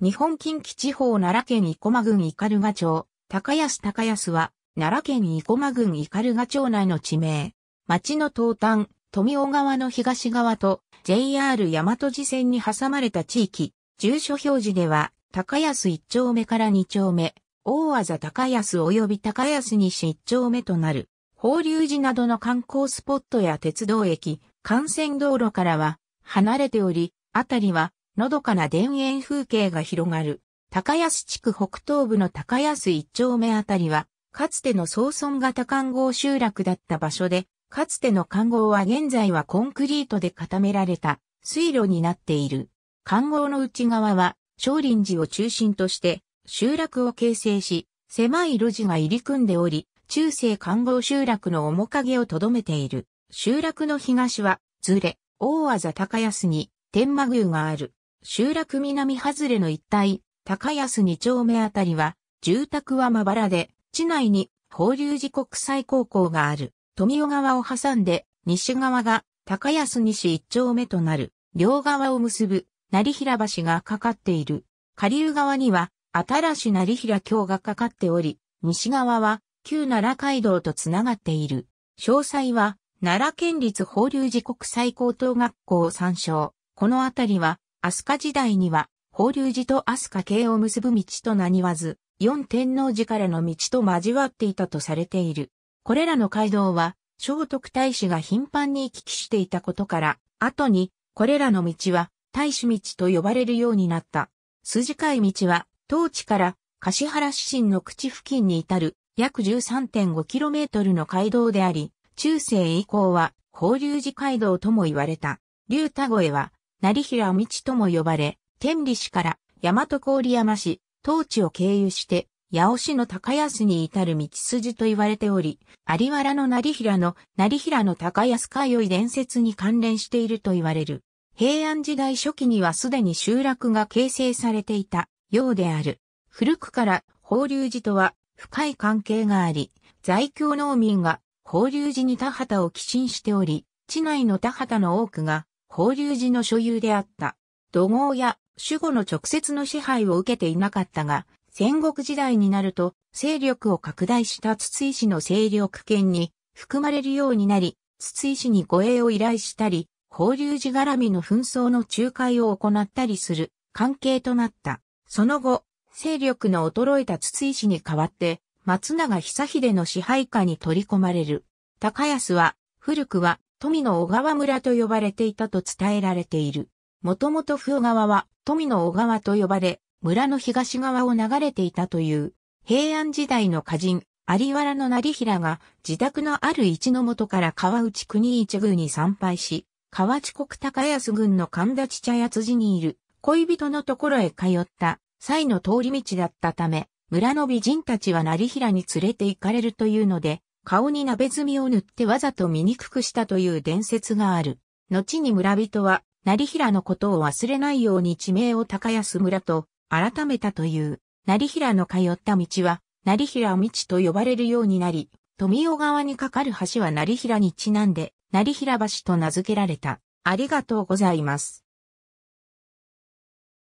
日本近畿地方奈良県生駒郡斑鳩町、高安高安は、奈良県生駒郡斑鳩町内の地名。町の東端、富尾川の東側と JR 大和寺線に挟まれた地域。住所表示では、高安1丁目から2丁目、大技高安及び高安西1丁目となる。法隆寺などの観光スポットや鉄道駅、幹線道路からは離れており、あたりはのどかな田園風景が広がる、高安地区北東部の高安一丁目あたりは、かつての総村型観光集落だった場所で、かつての観光は現在はコンクリートで固められた水路になっている。観光の内側は、少林寺を中心として集落を形成し、狭い路地が入り組んでおり、中世観光集落の面影をとどめている。集落の東は、ずれ、大技高安に天満宮がある。集落南外れの一帯、高安二丁目あたりは、住宅はまばらで、地内に法隆寺国際高校がある、富尾川を挟んで、西側が高安西一丁目となる、両側を結ぶ、成平橋がかかっている。下流側には、新し成平橋がかかっており、西側は、旧奈良街道とつながっている。詳細は、奈良県立法隆寺国際高等学校を参照。この辺りは、飛鳥時代には、法隆寺と飛鳥系を結ぶ道となにわず、四天王寺からの道と交わっていたとされている。これらの街道は、聖徳太子が頻繁に行き来していたことから、後に、これらの道は、太子道と呼ばれるようになった。筋海道は、当地から、柏原市心の口付近に至る、約 13.5km の街道であり、中世以降は、法隆寺街道とも言われた。竜田越は、成平道とも呼ばれ、天理市から大和郡山市、当地を経由して、八尾市の高安に至る道筋と言われており、有原の成平の成平の高安海い伝説に関連していると言われる。平安時代初期にはすでに集落が形成されていたようである。古くから法隆寺とは深い関係があり、在京農民が法隆寺に田畑を寄進しており、地内の田畑の多くが法隆寺の所有であった。土豪や守護の直接の支配を受けていなかったが、戦国時代になると勢力を拡大した筒井氏の勢力圏に含まれるようになり、筒井氏に護衛を依頼したり、法隆寺絡みの紛争の仲介を行ったりする関係となった。その後、勢力の衰えた筒井氏に代わって、松永久秀の支配下に取り込まれる。高安は、古くは富の小川村と呼ばれていたと伝えられている。もともと風川は富の小川と呼ばれ、村の東側を流れていたという、平安時代の歌人、有原の成平が自宅のある一の元から川内国一宮に参拝し、河内国高安郡の神田茶屋辻にいる恋人のところへ通った際の通り道だったため、村の美人たちは成平に連れて行かれるというので、顔に鍋みを塗ってわざと醜くしたという伝説がある。後に村人は、成平のことを忘れないように地名を高安村と改めたという。成平の通った道は、成平道と呼ばれるようになり、富尾川に架かる橋は成平にちなんで、成平橋と名付けられた。ありがとうございます。